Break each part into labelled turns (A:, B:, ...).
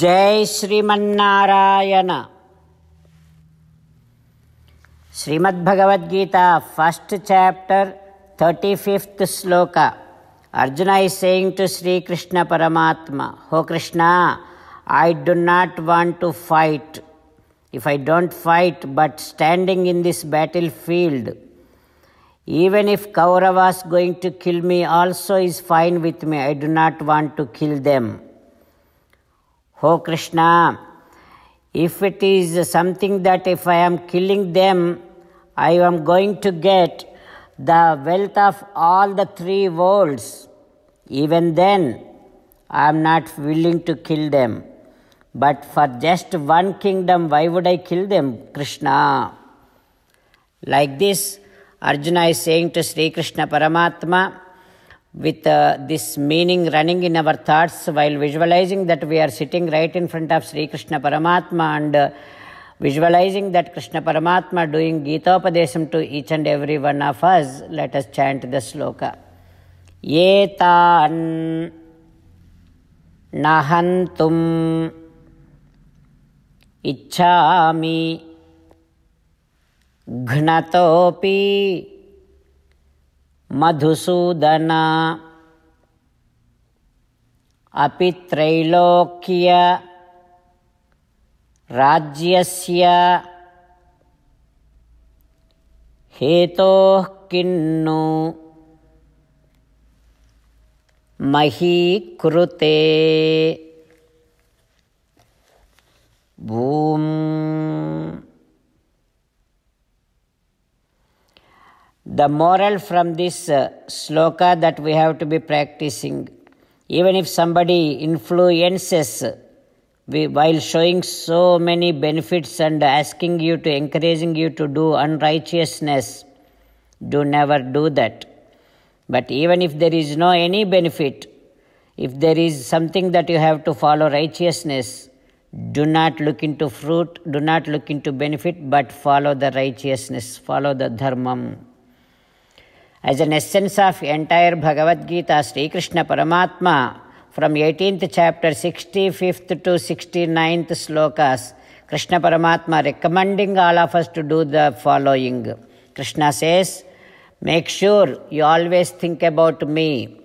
A: జై Shrimannarayana Shrimad Bhagavad Gita first chapter thirty fifth shloka Arjuna is saying to Shri Krishna Paramatma oh Krishna I do not want to fight if I don't fight but standing in this battle field even if Kauravas going to kill me also is fine with me I do not want to kill them Oh Krishna, if it is something that if I am killing them, I am going to get the wealth of all the three worlds. Even then, I am not willing to kill them. But for just one kingdom, why would I kill them, Krishna? Like this, Arjuna is saying to Sri Krishna Paramatma, with uh, this meaning running in our thoughts while visualizing that we are sitting right in front of Sri Krishna Paramatma and uh, visualizing that Krishna Paramatma doing Gita Padesham to each and every one of us, let us chant the sloka. Yetan Nahantum Ichami Gnatopi Madhusudana अपि त्रैलोक्य राज्यस्य हेतोः किन्नु महीकृते भूम the moral from this uh, sloka that we have to be practicing, even if somebody influences we, while showing so many benefits and asking you to, encouraging you to do unrighteousness, do never do that. But even if there is no any benefit, if there is something that you have to follow righteousness, do not look into fruit, do not look into benefit, but follow the righteousness, follow the dharmam. As an essence of entire Bhagavad Gita, Sri Krishna Paramatma, from 18th chapter, 65th to 69th slokas, Krishna Paramatma recommending all of us to do the following. Krishna says, Make sure you always think about me.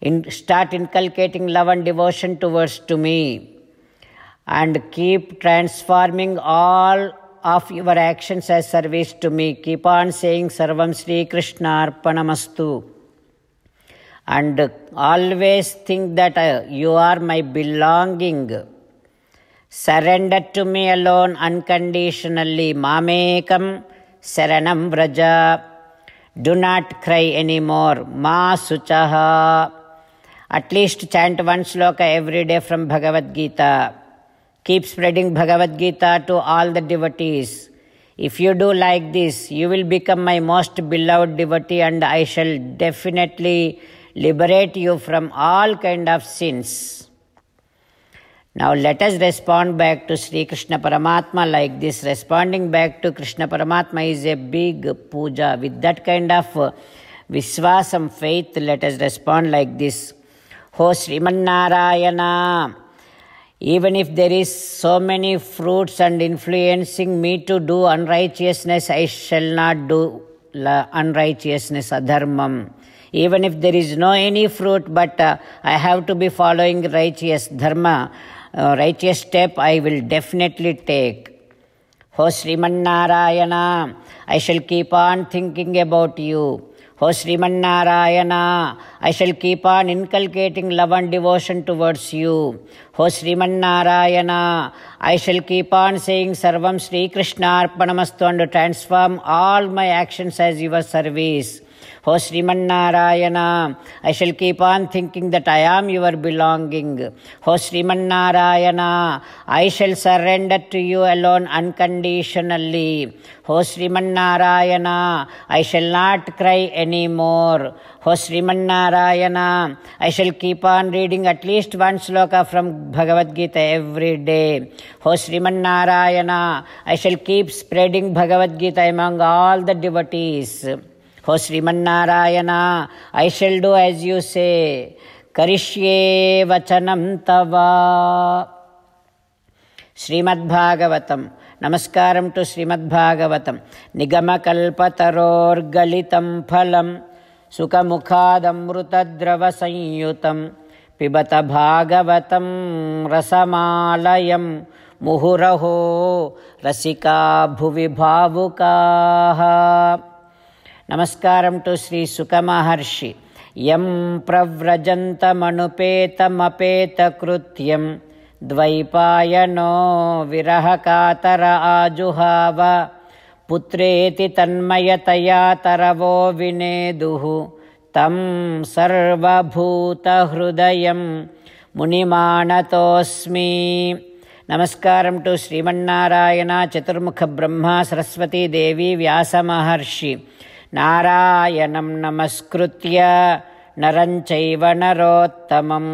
A: In, start inculcating love and devotion towards to me and keep transforming all of your actions as service to me. Keep on saying Sarvam Sri Krishna Arpanamastu. And always think that uh, you are my belonging. Surrender to me alone unconditionally. Mamekam Saranam Vraja. Do not cry anymore. Ma Suchaha. At least chant one sloka every day from Bhagavad Gita. Keep spreading Bhagavad Gita to all the devotees. If you do like this, you will become my most beloved devotee and I shall definitely liberate you from all kind of sins. Now let us respond back to Sri Krishna Paramatma like this. Responding back to Krishna Paramatma is a big puja. With that kind of uh, viswasam faith, let us respond like this. Ho Srimannarayana even if there is so many fruits and influencing me to do unrighteousness i shall not do unrighteousness adharmam even if there is no any fruit but uh, i have to be following righteous dharma uh, righteous step i will definitely take ho srimannarayana i shall keep on thinking about you O oh, Srimannarayana, I shall keep on inculcating love and devotion towards you. O oh, Srimannarayana, I shall keep on saying Sarvam Sri Krishna Arpanamastu and transform all my actions as your service. Oh Srimannarayana, I shall keep on thinking that I am your belonging. Oh Srimannarayana, I shall surrender to you alone unconditionally. Oh Srimannarayana, I shall not cry anymore. Oh Srimannarayana, I shall keep on reading at least one sloka from Bhagavad Gita every day. Oh Srimannarayana, I shall keep spreading Bhagavad Gita among all the devotees. हो श्रीमन्नारायण ऐ शेल्डु ऐज़् यु से करिष्ये वचनं तव श्रीमद्भागवतं नमस्कारं to श्रीमद्भागवतं निगमकल्पतरोर्गलितं फलं सुखमुखादमृतद्रवसंयुतं பிபத பாகவதம் ரசமாலயம் मुहुरहो रसिका புவி भावुकाः नमस्कारं to श्रीसुखमहर्षि यं प्रव्रजन्तमनुपेतमपेतकृत्यं द्वैपायनो विरहकातर आजुहाव पुत्रेति तन्मयतया तरवो विनेदुः तं सर्वभूतहृदयं मुनिमानतोऽस्मि नमस्कारं टु श्रीमन्नारायणा चतुर्मुखब्रह्मा सरस्वतीदेवी व्यासमहर्षि नारायणं नमस्कृत्य नरञ्चैव नरोत्तमं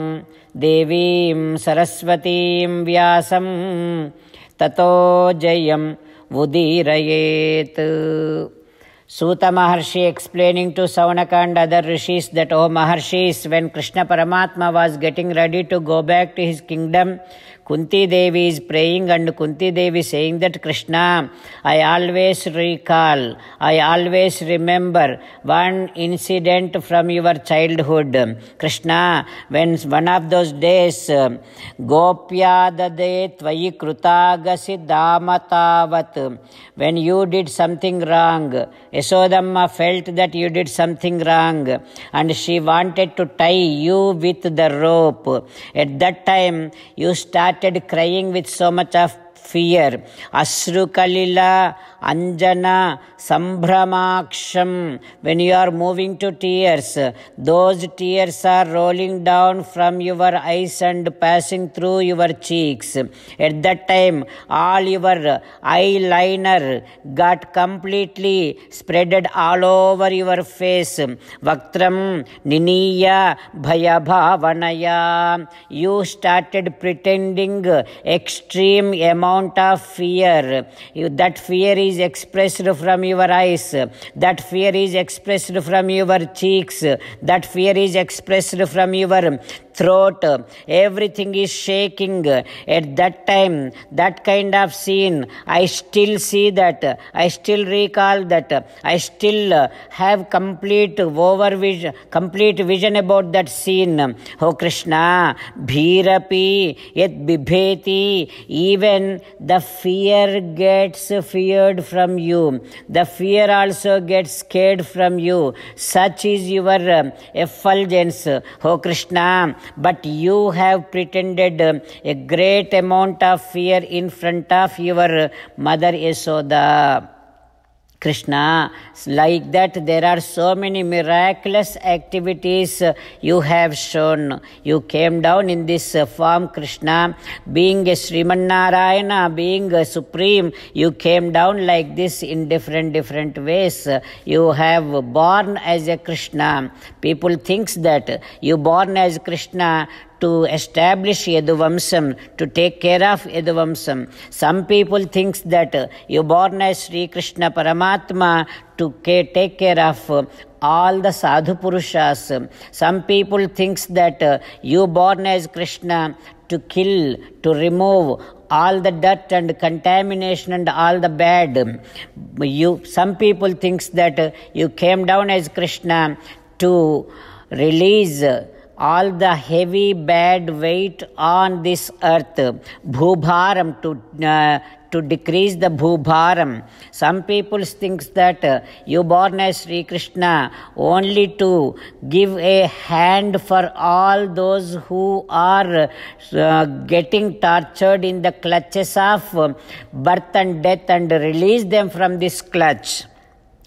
A: देवीं सरस्वतीं व्यासं ततो जयम् उदीरयेत् Suta Maharshi explaining to Savanaka and other rishis that, oh, Maharshis, when Krishna Paramatma was getting ready to go back to his kingdom, Kunti Devi is praying and Kunti Devi saying that Krishna, I always recall, I always remember one incident from your childhood. Krishna, when one of those days, Gopya Dade Tvayi Krutagasi dhamatavat, when you did something wrong, Yasodamma felt that you did something wrong and she wanted to tie you with the rope. At that time, you started started crying with so much of fear. Asru Kalila, Anjana, Sambhramaksham. When you are moving to tears, those tears are rolling down from your eyes and passing through your cheeks. At that time, all your eyeliner got completely spreaded all over your face. Vaktram niniya bhayabhavanaya. You started pretending extreme amount of fear. That fear is expressed from your eyes, that fear is expressed from your cheeks, that fear is expressed from your throat, everything is shaking. At that time, that kind of scene, I still see that, I still recall that, I still uh, have complete over vision, complete vision about that scene. Oh Krishna, bhirapi yet bibheti, even the fear gets feared from you. The fear also gets scared from you. Such is your uh, effulgence. Oh Krishna, but you have pretended um, a great amount of fear in front of your uh, mother Yashoda. Krishna. Like that, there are so many miraculous activities you have shown. You came down in this form, Krishna, being a Sriman Narayana, being a Supreme. You came down like this in different, different ways. You have born as a Krishna. People thinks that you born as Krishna to establish Yaduvamsam, to take care of Yaduvamsam. Some people think that you born as Sri Krishna Paramatma to take care of all the sadhu purushas. Some people thinks that you born as Krishna to kill, to remove all the dirt and contamination and all the bad. You, some people thinks that you came down as Krishna to release all the heavy bad weight on this earth bhubharam to uh, to decrease the bhubharam. Some people think that uh, you born as Sri Krishna only to give a hand for all those who are uh, getting tortured in the clutches of birth and death and release them from this clutch.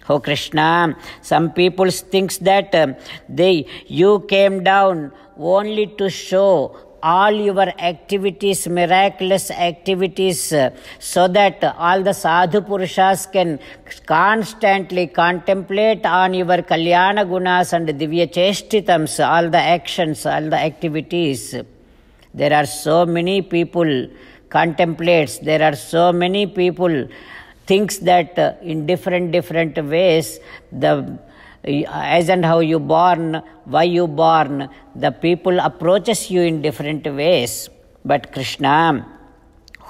A: Oh Krishna, some people thinks that uh, they you came down only to show all your activities, miraculous activities, uh, so that all the sadhu purushas can constantly contemplate on your kalyana gunas and divya cheshtitams, all the actions, all the activities. There are so many people contemplates, there are so many people thinks that uh, in different different ways the as and how you born why you born the people approaches you in different ways but krishna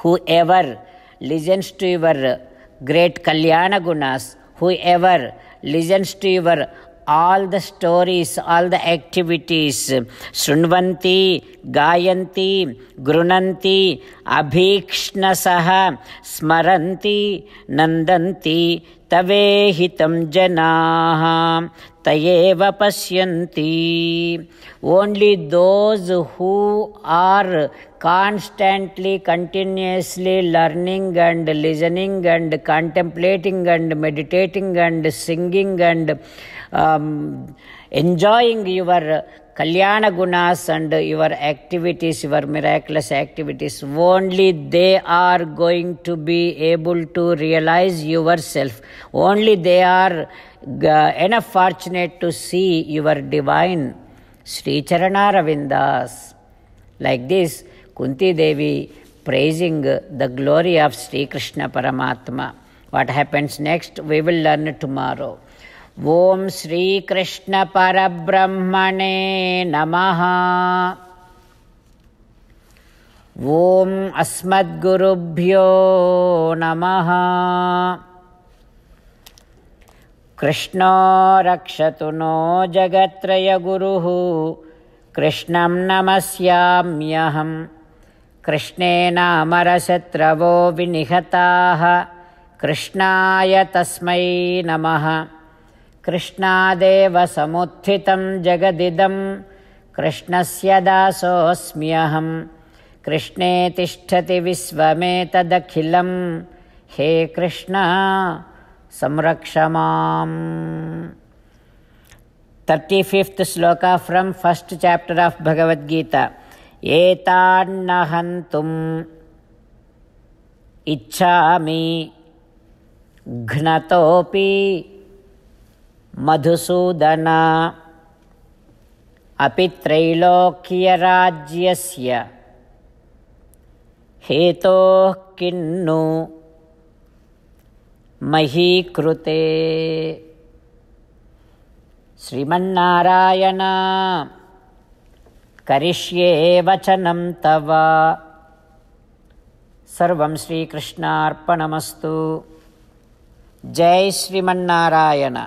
A: whoever listens to your great kalyana gunas whoever listens to your all the stories, all the activities. Srinvanti, Gayanti, Grunanti, Abhikshnasaha, Smaranti, Nandanti, Tavehitam Janaha, Tayeva Pasyanti. Only those who are constantly, continuously learning and listening and contemplating and meditating and singing and um, enjoying your Kalyana Gunas and your activities, your miraculous activities, only they are going to be able to realize yourself. Only they are uh, enough fortunate to see your divine Sri Charanaravindas. Like this, Kunti Devi praising the glory of Sri Krishna Paramatma. What happens next, we will learn tomorrow. श्रीकृष्णपरब्रह्मणे नमः ॐ अस्मद्गुरुभ्यो नमः कृष्णो रक्षतु no जगत्त्रय गुरुः कृष्णं नमस्याम्यहं कृष्णेनामरशत्रवो विनिहताः कृष्णाय तस्मै नमः कृष्णादेव समुत्थितं जगदिदं कृष्णस्य दासोऽस्म्यहं कृष्णे तिष्ठति विश्वमेतदखिलं हे कृष्ण संरक्ष माम् thirty fifth shloka from first chapter of Bhagavad Gita एतान्न हन्तुम् इच्छामि घ्नतोऽपि मधुसूदन अपि त्रैलोक्यराज्यस्य हेतोः किन्नु महीकृते श्रीमन्नारायण करिष्ये वचनं तव सर्वं श्रीकृष्णार्पणमस्तु जय श्रीमन्नारायण